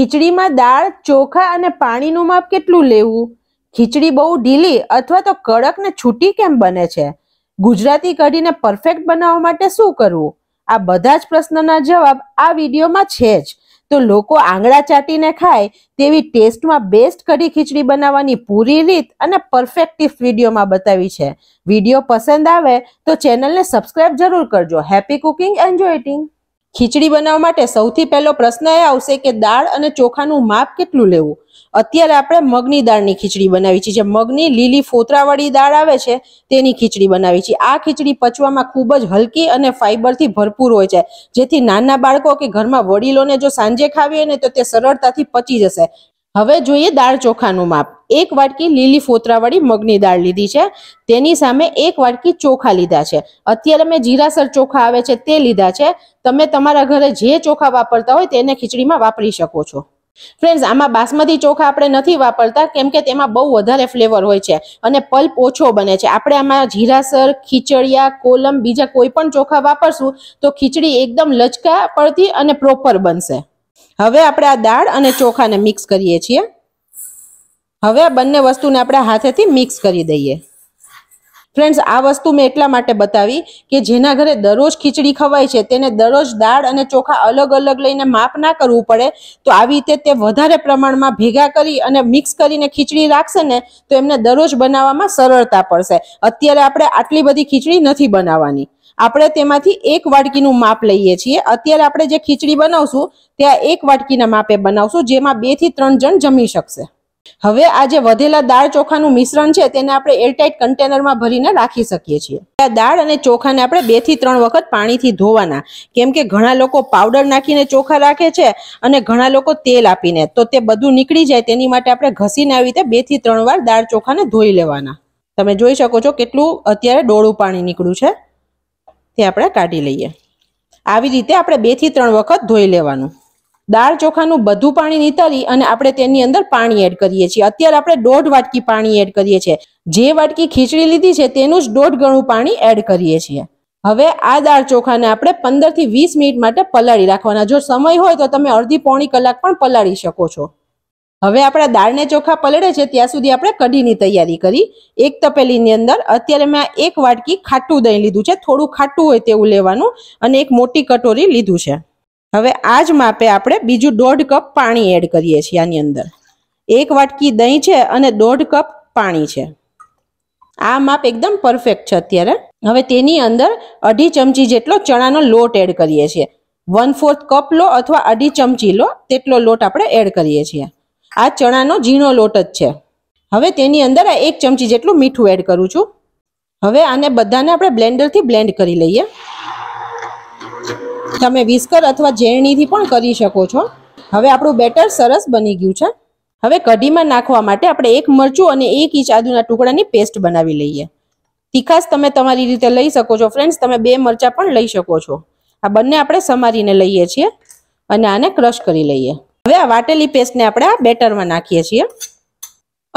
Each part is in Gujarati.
ખીચડીમાં દાળ ચોખા અને પાણીનું માપ કેટલું લેવું ખીચડી બહુ ઢીલી અથવા તો કડક ને છૂટી કેમ બને છે ગુજરાતી કઢીને પરફેક્ટ બનાવવા માટે શું કરવું આ બધા જ પ્રશ્નોના જવાબ આ વિડીયોમાં છે જ તો લોકો આંગળા ચાટીને ખાય તેવી ટેસ્ટમાં બેસ્ટ કઢી ખીચડી બનાવવાની પૂરી રીત અને પરફેક્ટિવ વિડીયોમાં બતાવી છે વિડીયો પસંદ આવે તો ચેનલને સબસ્ક્રાઇબ જરૂર કરજો હેપી કુકિંગ એન્ડ ઇટિંગ ખીચડી બનાવવા માટે સૌથી પહેલો પ્રશ્ન એ આવશે કે દાળ અને ચોખાનું માપ કેટલું લેવું અત્યારે આપણે મગની દાળની ખીચડી બનાવી છીએ જે મગની લીલી ફોતરાવાળી દાળ આવે છે તેની ખીચડી બનાવી છીએ આ ખીચડી પચવામાં ખૂબ જ હલકી અને ફાઈબરથી ભરપૂર હોય છે જેથી નાના બાળકો કે ઘરમાં વડીલોને જો સાંજે ખાવીએ ને તો તે સરળતાથી પચી જશે હવે જોઈએ દાળ ચોખાનું માપ એક વાટકી લીલી ફોતરાવાળી મગની દાળ લીધી છે તેની સામે એક વાટકી ચોખા લીધા છે અત્યારે મેં જીરાસર ચોખા આવે છે તે લીધા છે તમે તમારા ઘરે જે ચોખા વાપરતા હોય તેને ખીચડીમાં વાપરી શકો છો ફ્રેન્ડ્સ આમાં બાસમતી ચોખા આપણે નથી વાપરતા કેમ કે તેમાં બહુ વધારે ફ્લેવર હોય છે અને પલ્પ ઓછો બને છે આપણે આમાં જીરાસર ખીચડિયા કોલમ બીજા કોઈ પણ ચોખા વાપરશું તો ખીચડી એકદમ લચકા પડતી અને પ્રોપર બનશે હવે આપણે આ દાળ અને ચોખાને મિક્સ કરીએ છીએ હવે આ બંને વસ્તુને આપણે હાથેથી મિક્સ કરી દઈએ ફ્રેન્ડ્સ આ વસ્તુ મેં એટલા માટે બતાવી કે જેના ઘરે દરરોજ ખીચડી ખવાય છે તેને દરરોજ દાળ અને ચોખા અલગ અલગ લઈને માપ ના કરવું પડે તો આવી રીતે તે વધારે પ્રમાણમાં ભેગા કરી અને મિક્સ કરીને ખીચડી રાખશે ને તો એમને દરરોજ બનાવવામાં સરળતા પડશે અત્યારે આપણે આટલી બધી ખીચડી નથી બનાવવાની આપણે તેમાંથી એક વાટકીનું માપ લઈએ છીએ અત્યારે આપણે જે ખીચડી બનાવશું ત્યાં એક વાટકીના માપે બનાવશું જેમાં બે થી ત્રણ જણ જમી શકશે હવે આજે વધેલા દાળ ચોખાનું મિશ્રણ છે તેને આપણે એરટાઇટ કન્ટેનરમાં ભરીને રાખી શકીએ છીએ આ દાળ અને ચોખાને આપણે બે થી ત્રણ વખત પાણીથી ધોવાના કેમ કે ઘણા લોકો પાવડર નાખીને ચોખા રાખે છે અને ઘણા લોકો તેલ આપીને તો તે બધું નીકળી જાય તેની માટે આપણે ઘસીને આવી રીતે બે થી ત્રણ વાર દાળ ચોખાને ધોઈ લેવાના તમે જોઈ શકો છો કેટલું અત્યારે ડોળું પાણી નીકળ્યું છે તે આપણે કાઢી લઈએ આવી રીતે આપણે બેથી ત્રણ વખત ધોઈ લેવાનું દાળ ચોખાનું બધું પાણી નીતારી અને આપણે તેની અંદર પાણી એડ કરીએ છીએ અત્યારે આપણે દોઢ વાટકી પાણી એડ કરીએ છીએ જે વાટકી ખીચડી લીધી છે તેનું જ દોઢ ગણું પાણી એડ કરીએ છીએ હવે આ દાળ ચોખાને આપણે પંદરથી વીસ મિનિટ માટે પલાળી રાખવાના જો સમય હોય તો તમે અડધી પોણી કલાક પણ પલાળી શકો છો હવે આપણા દાળને ચોખા પલળે છે ત્યાં સુધી આપણે કઢીની તૈયારી કરી એક તપેલીની અંદર અત્યારે મેં એક વાટકી ખાટું દહીં લીધું છે થોડું ખાટું હોય તેવું લેવાનું અને એક મોટી કટોરી લીધું છે હવે આ જ માપે આપણે બીજું દોઢ કપ પાણી એડ કરીએ છીએ આની અંદર એક વાટકી દહીં છે અને દોઢ કપ પાણી છે આ માપ એકદમ પરફેક્ટ છે અત્યારે હવે તેની અંદર અઢી ચમચી જેટલો ચણાનો લોટ એડ કરીએ છીએ વન ફોર્થ કપ લો અથવા અઢી ચમચી લો તેટલો લોટ આપણે એડ કરીએ છીએ આ ચણાનો ઝીણો લોટ જ છે હવે તેની અંદર આ એક ચમચી જેટલું મીઠું એડ કરું છું હવે આને બધાને આપણે બ્લેન્ડરથી બ્લેન્ડ કરી લઈએ તમે વિસ્કર અથવા ઝેરણીથી પણ કરી શકો છો હવે આપણું બેટર સરસ બની ગયું છે હવે કઢીમાં નાખવા માટે આપણે એક મરચું અને એક ઇંચ આદુના ટુકડાની પેસ્ટ બનાવી લઈએ તીખાસ તમે તમારી રીતે લઈ શકો છો ફ્રેન્ડ્સ તમે બે મરચાં પણ લઈ શકો છો આ બંને આપણે સમારીને લઈએ છીએ અને આને ક્રશ કરી લઈએ હવે આ વાટેલી પેસ્ટને આપણે આ બેટરમાં નાખીએ છીએ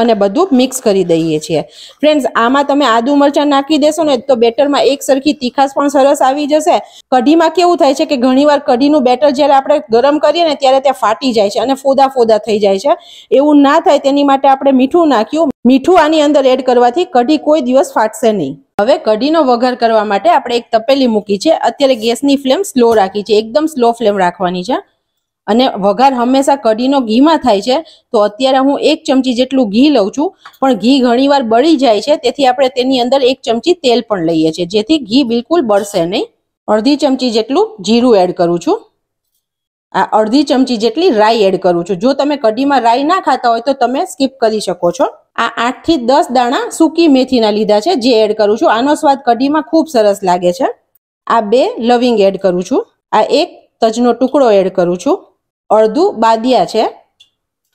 અને બધું મિક્સ કરી દઈએ છીએ ફ્રેન્ડ્સ આમાં તમે આદુ મરચાં નાખી દેશો ને તો બેટરમાં એક સરખી તીખાશ પણ સરસ આવી જશે કઢીમાં કેવું થાય છે કે ઘણીવાર કઢીનું બેટર જ્યારે આપણે ગરમ કરીએ ને ત્યારે તે ફાટી જાય છે અને ફોદા ફોદા થઈ જાય છે એવું ના થાય તેની માટે આપણે મીઠું નાખ્યું મીઠું આની અંદર એડ કરવાથી કઢી કોઈ દિવસ ફાટશે નહીં હવે કઢીનો વઘાર કરવા માટે આપણે એક તપેલી મૂકી છે અત્યારે ગેસની ફ્લેમ સ્લો રાખી છે એકદમ સ્લો ફ્લેમ રાખવાની છે અને વઘાર હંમેશા કઢીનો ઘીમાં થાય છે તો અત્યારે હું એક ચમચી જેટલું ઘી લઉં છું પણ ઘી ઘણીવાર બળી જાય છે તેથી આપણે તેની અંદર એક ચમચી તેલ પણ લઈએ છીએ જેથી ઘી બિલકુલ બળશે નહીં અડધી ચમચી જેટલું જીરું એડ કરું છું આ અડધી ચમચી જેટલી રાઈ એડ કરું છું જો તમે કઢીમાં રાઈ ના ખાતા હોય તો તમે સ્કીપ કરી શકો છો આ આઠ થી દસ દાણા સૂકી મેથીના લીધા છે જે એડ કરું છું આનો સ્વાદ કઢીમાં ખૂબ સરસ લાગે છે આ બે લવિંગ એડ કરું છું આ એક તજનો ટુકડો એડ કરું છું અડધું બાદિયા છે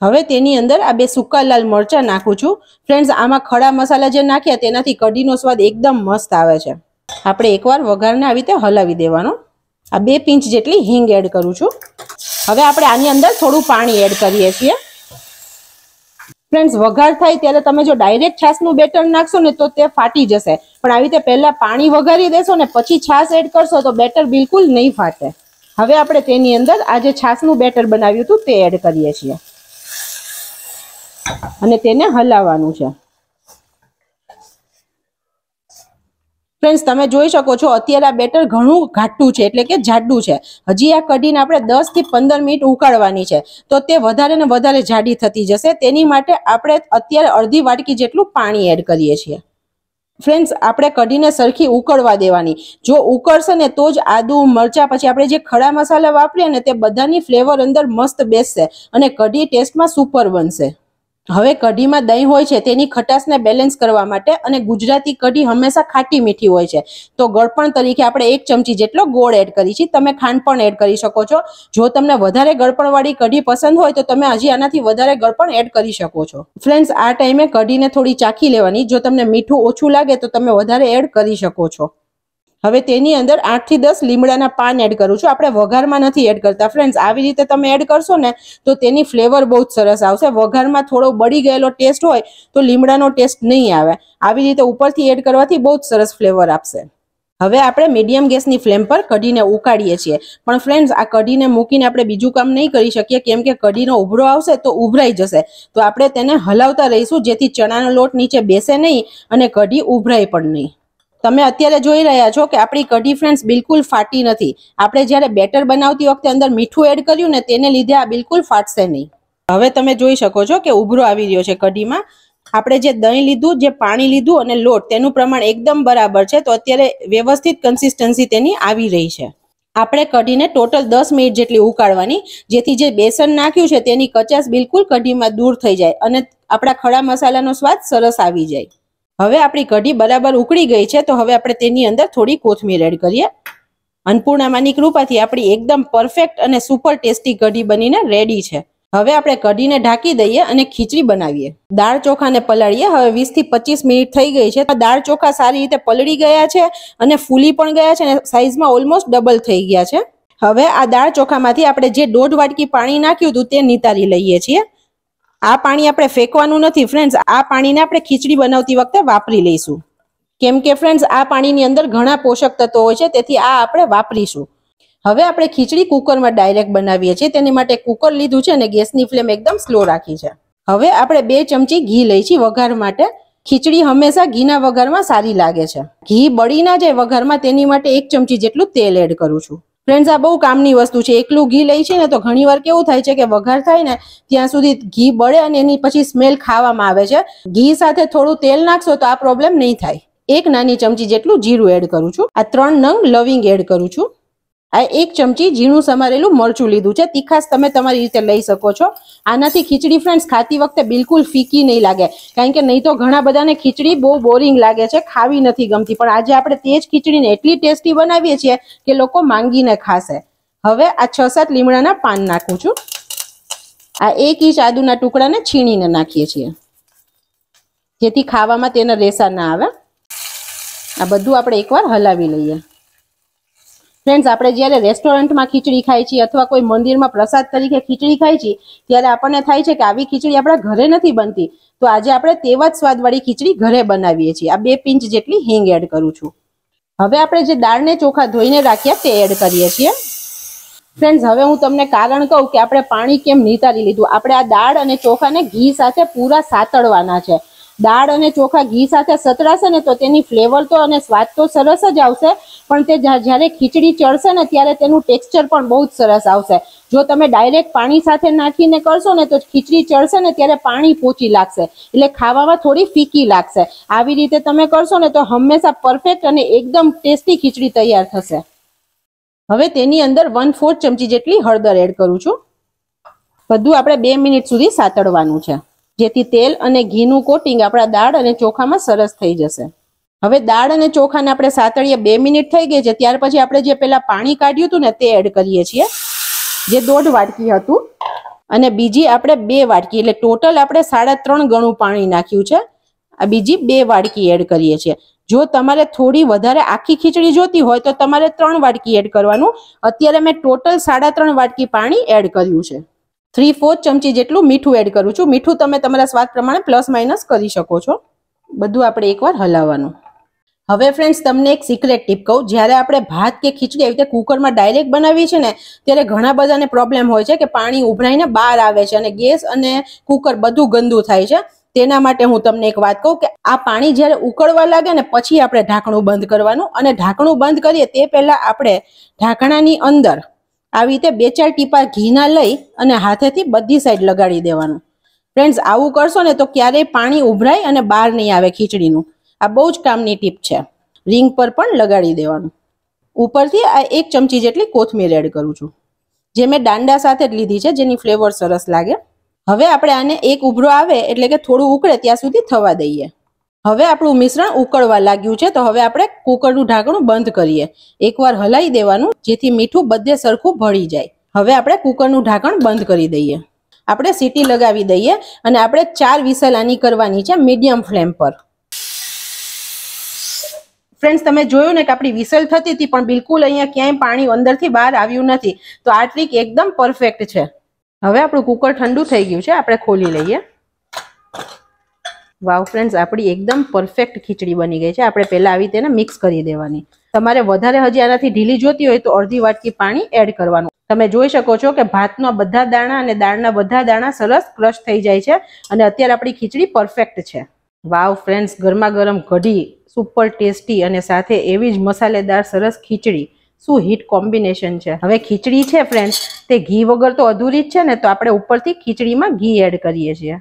હવે તેની અંદર આ બે સૂકા લાલ મરચાં નાખું છું ફ્રેન્ડ્સ આમાં ખડા મસાલા જે નાખ્યા તેનાથી કઢીનો સ્વાદ એકદમ મસ્ત આવે છે આપણે એકવાર વઘારને આવી રીતે હલાવી દેવાનો આ બે પિંચ જેટલી હિંગ એડ કરું છું હવે આપણે આની અંદર થોડું પાણી એડ કરીએ છીએ ફ્રેન્ડ્સ વઘાર થાય ત્યારે તમે જો ડાયરેક્ટ છાશનું બેટર નાખશો ને તો તે ફાટી જશે પણ આવી રીતે પહેલાં પાણી વઘારી દેશો ને પછી છાશ એડ કરશો તો બેટર બિલકુલ નહીં ફાટે હવે આપણે તેની અંદર આજે છાસનું બેટર બનાવ્યું હતું તે એડ કરીએ છીએ અને તેને હલાવવાનું છે ફ્રેન્ડ્સ તમે જોઈ શકો છો અત્યારે આ બેટર ઘણું ઘાટું છે એટલે કે જાડું છે હજી આ કઢીને આપણે દસથી પંદર મિનિટ ઉકાળવાની છે તો તે વધારે ને વધારે જાડી થતી જશે તેની માટે આપણે અત્યારે અડધી વાટકી જેટલું પાણી એડ કરીએ છીએ ફ્રેન્ડ્સ આપણે કઢીને સરખી ઉકળવા દેવાની જો ઉકળશે ને તો જ આદું મરચાં પછી આપણે જે ખડા મસાલા વાપરીએ ને તે બધાની ફ્લેવર અંદર મસ્ત બેસશે અને કઢી ટેસ્ટમાં સુપર બનશે હવે કઢીમાં દહીં હોય છે તેની ખટાશને બેલેન્સ કરવા માટે અને ગુજરાતી કઢી હંમેશા ખાટી મીઠી હોય છે તો ગળપણ તરીકે આપણે એક ચમચી જેટલો ગોળ એડ કરી છીએ તમે ખાંડ પણ એડ કરી શકો છો જો તમને વધારે ગળપણવાળી કઢી પસંદ હોય તો તમે હજી આનાથી વધારે ગળપણ એડ કરી શકો છો ફ્રેન્ડ્સ આ ટાઈમે કઢીને થોડી ચાખી લેવાની જો તમને મીઠું ઓછું લાગે તો તમે વધારે એડ કરી શકો છો હવે તેની અંદર આઠથી દસ લીમડાના પાન એડ કરું છું આપણે વઘારમાં નથી એડ કરતા ફ્રેન્ડ્સ આવી રીતે તમે એડ કરશો ને તો તેની ફ્લેવર બહુ જ સરસ આવશે વઘારમાં થોડો બળી ગયેલો ટેસ્ટ હોય તો લીમડાનો ટેસ્ટ નહીં આવે આવી રીતે ઉપરથી એડ કરવાથી બહુ જ સરસ ફ્લેવર આપશે હવે આપણે મીડિયમ ગેસની ફ્લેમ પર કઢીને ઉકાળીએ છીએ પણ ફ્રેન્ડ્સ આ કઢીને મૂકીને આપણે બીજું કામ નહીં કરી શકીએ કેમ કે કઢીનો ઉભરો આવશે તો ઉભરાઈ જશે તો આપણે તેને હલાવતા રહીશું જેથી ચણાનો લોટ નીચે બેસે નહીં અને કઢી ઉભરાય પણ નહીં તમે અત્યારે જોઈ રહ્યા છો કે આપણી કઢી ફ્રેન્ડ્સ બિલકુલ ફાટી નથી આપણે જ્યારે બેટર બનાવતી વખતે અંદર મીઠું એડ કર્યું ને તેને લીધે આ બિલકુલ ફાટશે નહીં હવે તમે જોઈ શકો છો કે ઉભરો આવી રહ્યો છે કઢીમાં આપણે જે દહીં લીધું જે પાણી લીધું અને લોટ તેનું પ્રમાણ એકદમ બરાબર છે તો અત્યારે વ્યવસ્થિત કન્સિસ્ટન્સી તેની આવી રહી છે આપણે કઢીને ટોટલ દસ મિનિટ જેટલી ઉકાળવાની જેથી જે બેસન નાખ્યું છે તેની કચાસ બિલકુલ કઢીમાં દૂર થઈ જાય અને આપણા ખડા મસાલાનો સ્વાદ સરસ આવી જાય હવે આપણી કઢી બરાબર ઉકળી ગઈ છે તો હવે આપણે તેની અંદર થોડી કોથમીર એડ કરીએ અન્નપૂર્ણામાની કૃપાથી આપણી એકદમ પરફેક્ટ અને સુપર ટેસ્ટી કઢી બનીને રેડી છે હવે આપણે કઢીને ઢાંકી દઈએ અને ખીચડી બનાવીએ દાળ ચોખાને પલાળીએ હવે વીસ થી પચીસ મિનિટ થઈ ગઈ છે દાળ ચોખા સારી રીતે પલળી ગયા છે અને ફૂલી પણ ગયા છે અને સાઈઝમાં ઓલમોસ્ટ ડબલ થઈ ગયા છે હવે આ દાળ ચોખામાંથી આપણે જે દોઢ વાટકી પાણી નાખ્યું હતું તે નિતારી લઈએ છીએ આ પાણી આપણે ફેંકવાનું નથી ફ્રેન્ડ્સ આ પાણીને આપણે ખીચડી બનાવતી વખતે વાપરી લઈશું કેમ કે ફ્રેન્ડ્સ આ પાણીની અંદર ઘણા પોષક તત્વો હોય છે તેથી આ આપણે વાપરીશું હવે આપણે ખીચડી કુકરમાં ડાયરેક્ટ બનાવીએ છીએ તેની માટે કુકર લીધું છે અને ગેસની ફ્લેમ એકદમ સ્લો રાખી છે હવે આપણે બે ચમચી ઘી લઈ છીએ વઘાર માટે ખીચડી હંમેશા ઘીના વઘારમાં સારી લાગે છે ઘી બળી ના જાય વઘારમાં તેની માટે એક ચમચી જેટલું તેલ એડ કરું છું ફ્રેન્ડ્સ આ બહુ કામની વસ્તુ છે એકલું ઘી લઈ છે ને તો ઘણીવાર કેવું થાય છે કે વઘાર થાય ને ત્યાં સુધી ઘી બળે અને એની પછી સ્મેલ ખાવામાં આવે છે ઘી સાથે થોડું તેલ નાખશો તો આ પ્રોબ્લેમ નહીં થાય એક નાની ચમચી જેટલું જીરું એડ કરું છું આ ત્રણ નંગ લવિંગ એડ કરું છું આ એક ચમચી ઝીણું સમારેલું મરચું લીધું છે તીખાસ તમે તમારી રીતે લઈ શકો છો આનાથી ખીચડી ફ્રેન્ડ્સ ખાતી વખતે બિલકુલ ફીકી નહીં લાગે કારણ કે નહીં તો ઘણા બધાને ખીચડી બહુ બોરિંગ લાગે છે ખાવી નથી ગમતી પણ આજે આપણે તે જ ખીચડીને એટલી ટેસ્ટી બનાવીએ છીએ કે લોકો માંગીને ખાશે હવે આ છ સાત લીમડાના પાન નાખું છું આ એક ઇંચ આદુના ટુકડાને છીણીને નાખીએ છીએ જેથી ખાવામાં તેના રેસા ના આવે આ બધું આપણે એકવાર હલાવી લઈએ ફ્રેન્ડ્સ આપણે જ્યારે રેસ્ટોરન્ટમાં ખીચડી ખાઈ છીએ અથવા કોઈ મંદિરમાં પ્રસાદ તરીકે ખીચડી ખાઈ છીએ ત્યારે આપણને થાય છે કે આવી ખીચડી આપણા ઘરે નથી બનતી તો આજે આપણે તેવા જ સ્વાદવાળી ખીચડી ઘરે બનાવીએ છીએ આ બે પિંચ જેટલી હિંગ એડ કરું છું હવે આપણે જે દાળને ચોખા ધોઈને રાખ્યા તે એડ કરીએ છીએ ફ્રેન્ડ્સ હવે હું તમને કારણ કહું કે આપણે પાણી કેમ નિતારી લીધું આપણે આ દાળ અને ચોખાને ઘી સાથે પૂરા સાતળવાના છે દાળ અને ચોખા ઘી સાથે સતરાશે ને તો તેની ફ્લેવર તો અને સ્વાદ તો સરસ જ આવશે પણ તે જ્યારે ખીચડી ચડશે ને ત્યારે તેનું ટેક્સચર પણ બહુ જ સરસ આવશે જો તમે ડાયરેક્ટ પાણી સાથે નાખીને કરશો ને તો ખીચડી ચડશે ને ત્યારે પાણી પોચી લાગશે એટલે ખાવામાં થોડી ફીકી લાગશે આવી રીતે તમે કરશો ને તો હંમેશા પરફેક્ટ અને એકદમ ટેસ્ટી ખીચડી તૈયાર થશે હવે તેની અંદર વન ફોર્થ ચમચી જેટલી હળદર એડ કરું છું બધું આપણે બે મિનિટ સુધી સાતડવાનું છે જેથી તેલ અને ઘીનું કોટિંગ આપણા દાળ અને ચોખામાં સરસ થઈ જશે હવે દાળ અને ચોખાને આપણે સાતળીએ બે મિનિટ થઈ ગઈ છે ત્યાર પછી આપણે જે પેલા પાણી કાઢ્યું હતું ને તે એડ કરીએ છીએ જે દોઢ વાટકી હતું અને બીજી આપણે બે વાટકી એટલે ટોટલ આપણે સાડા ત્રણ ગણું પાણી નાખ્યું છે આ બીજી બે વાટકી એડ કરીએ છીએ જો તમારે થોડી વધારે આખી ખીચડી જોતી હોય તો તમારે ત્રણ વાટકી એડ કરવાનું અત્યારે મેં ટોટલ સાડા ત્રણ વાટકી પાણી એડ કર્યું છે થ્રી ફોર્થ ચમચી જેટલું મીઠું એડ કરું છું મીઠું તમે તમારા સ્વાદ પ્રમાણે પ્લસ માઇનસ કરી શકો છો બધું આપણે એકવાર હલાવવાનું હવે ફ્રેન્ડ્સ તમને એક સિક્રેટ ટીપ કહું જ્યારે આપણે ભાત કે ખીચડી એવી રીતે કુકરમાં ડાયરેક્ટ બનાવીએ છીએ ને ત્યારે ઘણા બધાને પ્રોબ્લેમ હોય છે કે પાણી ઉભરાઈને બહાર આવે છે અને ગેસ અને કુકર બધું ગંદુ થાય છે તેના માટે હું તમને એક વાત કહું કે આ પાણી જ્યારે ઉકળવા લાગે ને પછી આપણે ઢાંકણું બંધ કરવાનું અને ઢાંકણું બંધ કરીએ તે પહેલાં આપણે ઢાંકણાની અંદર આવી રીતે બે ચાર ટીપા ઘીના લઈ અને હાથેથી બધી સાઈડ લગાડી દેવાનું ફ્રેન્ડ્સ આવું કરશો ને તો ક્યારેય પાણી ઉભરાય અને બહાર નહીં આવે ખીચડીનું આ બહુ જ કામની ટીપ છે રિંગ પર પણ લગાડી દેવાનું ઉપરથી આ એક ચમચી જેટલી કોથમીર એડ કરું છું જે મેં દાંડા સાથે જ લીધી છે જેની ફ્લેવર સરસ લાગે હવે આપણે આને એક ઉભરો આવે એટલે કે થોડું ઉકળે ત્યાં સુધી થવા દઈએ હવે આપણું મિશ્રણ ઉકળવા લાગ્યું છે તો હવે આપણે કુકરનું ઢાંકણું બંધ કરીએ એકવાર હલાઈ દેવાનું જેથી મીઠું બધે સરખું ભળી જાય હવે આપણે કુકરનું ઢાંકણ બંધ કરી દઈએ આપણે સીટી લગાવી દઈએ અને આપણે ચાર વિસલાની કરવાની છે મીડિયમ ફ્લેમ પર ફ્રેન્ડ્સ તમે જોયું ને કે આપણી વિસલ થતી હતી પણ બિલકુલ અહીંયા ક્યાંય પાણી અંદરથી બહાર આવ્યું નથી તો આ ટ્રીક એકદમ પરફેક્ટ છે હવે આપણું કુકર ઠંડુ થઈ ગયું છે આપણે ખોલી લઈએ વાવ ફ્રેન્ડ્સ આપણી એકદમ પરફેક્ટ ખીચડી બની ગઈ છે આપણે પહેલાં આવી તેને મિક્સ કરી દેવાની તમારે વધારે હજી આનાથી ઢીલી જોતી હોય તો અડધી વાટકી પાણી એડ કરવાનું તમે જોઈ શકો છો કે ભાતના બધા દાણા અને દાળના બધા દાણા સરસ ક્રશ થઈ જાય છે અને અત્યારે આપણી ખીચડી પરફેક્ટ છે વાવ ફ્રેન્ડ્સ ગરમા ગરમ કઢી સુપર ટેસ્ટી અને સાથે એવી જ મસાલેદાર સરસ ખીચડી શું હીટ કોમ્બિનેશન છે હવે ખીચડી છે ફ્રેન્ડ્સ તે ઘી વગર તો અધૂરી જ છે ને તો આપણે ઉપરથી ખીચડીમાં ઘી એડ કરીએ છીએ